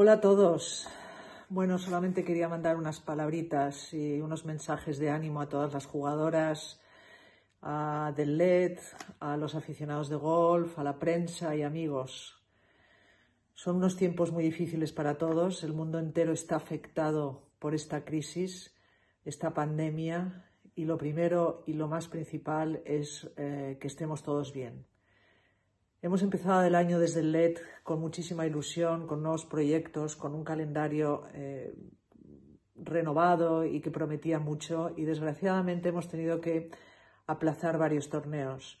Hola a todos. Bueno, solamente quería mandar unas palabritas y unos mensajes de ánimo a todas las jugadoras a, del LED, a los aficionados de golf, a la prensa y amigos. Son unos tiempos muy difíciles para todos. El mundo entero está afectado por esta crisis, esta pandemia, y lo primero y lo más principal es eh, que estemos todos bien. Hemos empezado el año desde el LED con muchísima ilusión, con nuevos proyectos, con un calendario eh, renovado y que prometía mucho y desgraciadamente hemos tenido que aplazar varios torneos.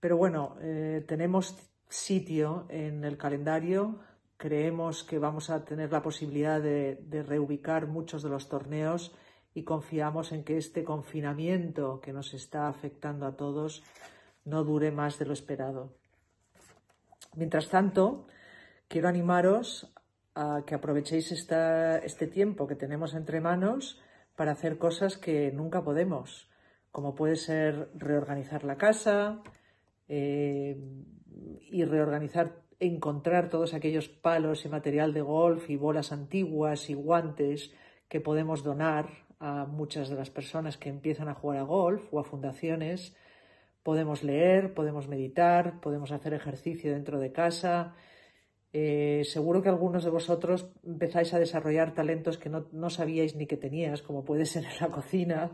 Pero bueno, eh, tenemos sitio en el calendario, creemos que vamos a tener la posibilidad de reubicar muchos de los torneos y confiamos en que este confinamiento que nos está afectando a todos no dure más de lo esperado. Mientras tanto, quiero animaros a que aprovechéis este tiempo que tenemos entre manos para hacer cosas que nunca podemos, como puede ser reorganizar la casa eh, y reorganizar, encontrar todos aquellos palos y material de golf y bolas antiguas y guantes que podemos donar a muchas de las personas que empiezan a jugar a golf o a fundaciones Podemos leer, podemos meditar, podemos hacer ejercicio dentro de casa. Eh, seguro que algunos de vosotros empezáis a desarrollar talentos que no, sabíais ni que tenías, como puede ser en la cocina.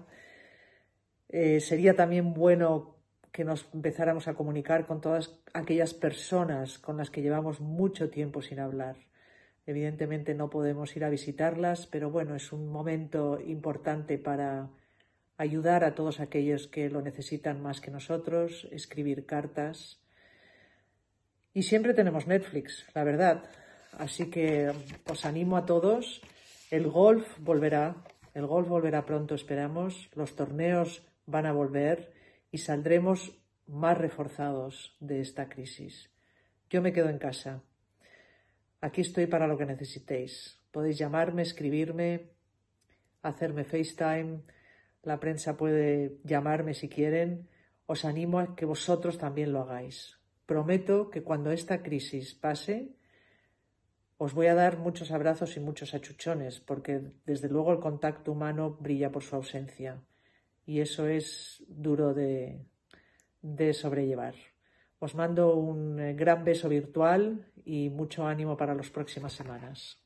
Eh, sería también bueno que nos empezáramos a comunicar con todas aquellas personas con las que llevamos mucho tiempo sin hablar. Evidentemente no podemos ir a visitarlas, pero bueno, es un momento importante para ayudar a todos aquellos que lo necesitan más que nosotros, escribir cartas. Y siempre tenemos Netflix, la verdad. Así que os animo a todos. El golf volverá, el golf volverá pronto, esperamos. Los torneos van a volver y saldremos más reforzados de esta crisis. Yo me quedo en casa. Aquí estoy para lo que necesitéis. Podéis llamarme, escribirme, hacerme FaceTime la prensa puede llamarme si quieren, os animo a que vosotros también lo hagáis. Prometo que cuando esta crisis pase, os voy a dar muchos abrazos y muchos achuchones, porque desde luego el contacto humano brilla por su ausencia y eso es duro de, sobrellevar. Os mando un gran beso virtual y mucho ánimo para las próximas semanas.